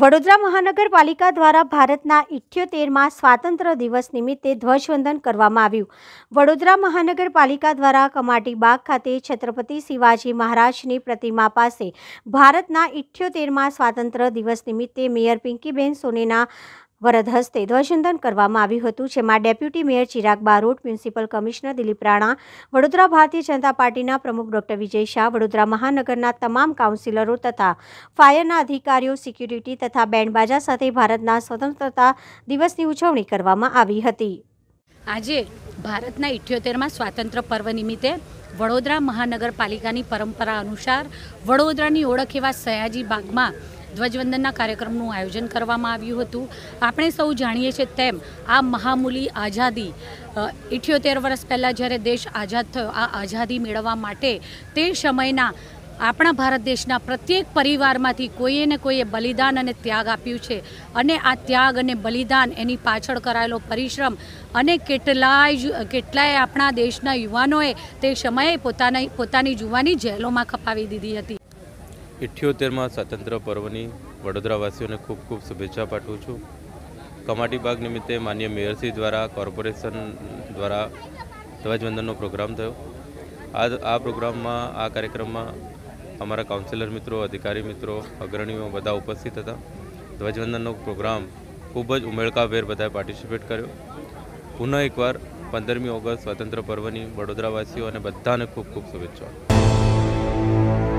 વડોદરા મહાનગરપાલિકા દ્વારા ભારતના ઇઠ્યોતેરમાં સ્વાતંત્ર્ય દિવસ નિમિત્તે ધ્વજવંદન કરવામાં આવ્યું વડોદરા મહાનગરપાલિકા દ્વારા કમાટી બાગ ખાતે છત્રપતિ શિવાજી મહારાજની પ્રતિમા પાસે ભારતના ઇઠ્યોતેરમાં સ્વાતંત્ર્ય દિવસ નિમિત્તે મેયર પિંકીબેન સોનેના વરદ હસ્તે ધ્વજવંદન કરવામાં આવ્યું હતું જેમાં deputy mayor Chirag Barot municipal commissioner Dilip Rana Vadodara Bharatiya Janata પાર્ટીના પ્રમુખ ડોક્ટર વિજય શાહ વડોદરા મહાનગરના તમામ કાઉન્સિલરો તથા ફાયરના અધિકારીઓ સિક્યુરિટી તથા બેન્ડબાજા સાથે ભારતના સ્વતંત્રતા દિવસની ઉજવણી કરવામાં આવી હતી આજે ભારતના ઇઠ્યોતેરમાં સ્વાતંત્ર્ય પર્વ નિમિત્તે વડોદરા મહાનગરપાલિકાની પરંપરા અનુસાર વડોદરાની ઓળખ એવા સયાજી બાગમાં ધ્વજવંદનના કાર્યક્રમનું આયોજન કરવામાં આવ્યું હતું આપણે સૌ જાણીએ છીએ તેમ આ મહામૂલી આઝાદી ઇઠ્યોતેર વર્ષ પહેલાં જ્યારે દેશ આઝાદ થયો આ આઝાદી મેળવવા માટે તે સમયના આપણા ભારત દેશના પ્રત્યેક પરિવારમાંથી કોઈએ ને કોઈએ બલિદાન અને ત્યાગ આપ્યું છે અને આ ત્યાગ અને બલિદાન એની પાછળ કરાયેલો પરિશ્રમ અને કેટલાય કેટલાય આપણા દેશના યુવાનોએ તે સમયે પોતાના પોતાની જુવાની જેલોમાં ખપાવી દીધી હતી ઇઠ્યોતેરમાં સ્વાતંત્ર્ય પર્વની વડોદરાવાસીઓને ખૂબ ખૂબ શુભેચ્છા પાઠવું છું કમાટી બાગ નિમિત્તે માન્ય મેયરશ્રી દ્વારા કોર્પોરેશન દ્વારા ધ્વજવંદનનો પ્રોગ્રામ થયો આ આ પ્રોગ્રામમાં આ કાર્યક્રમમાં અમારા કાઉન્સિલર મિત્રો અધિકારી મિત્રો અગ્રણીઓ બધા ઉપસ્થિત હતા ધ્વજવંદનનો પ્રોગ્રામ ખૂબ જ ઉમેળકાભેર બધાએ પાર્ટિસિપેટ કર્યો પુનઃ એકવાર પંદરમી ઓગસ્ટ સ્વતંત્ર પર્વની વડોદરાવાસીઓ અને બધાને ખૂબ ખૂબ શુભેચ્છાઓ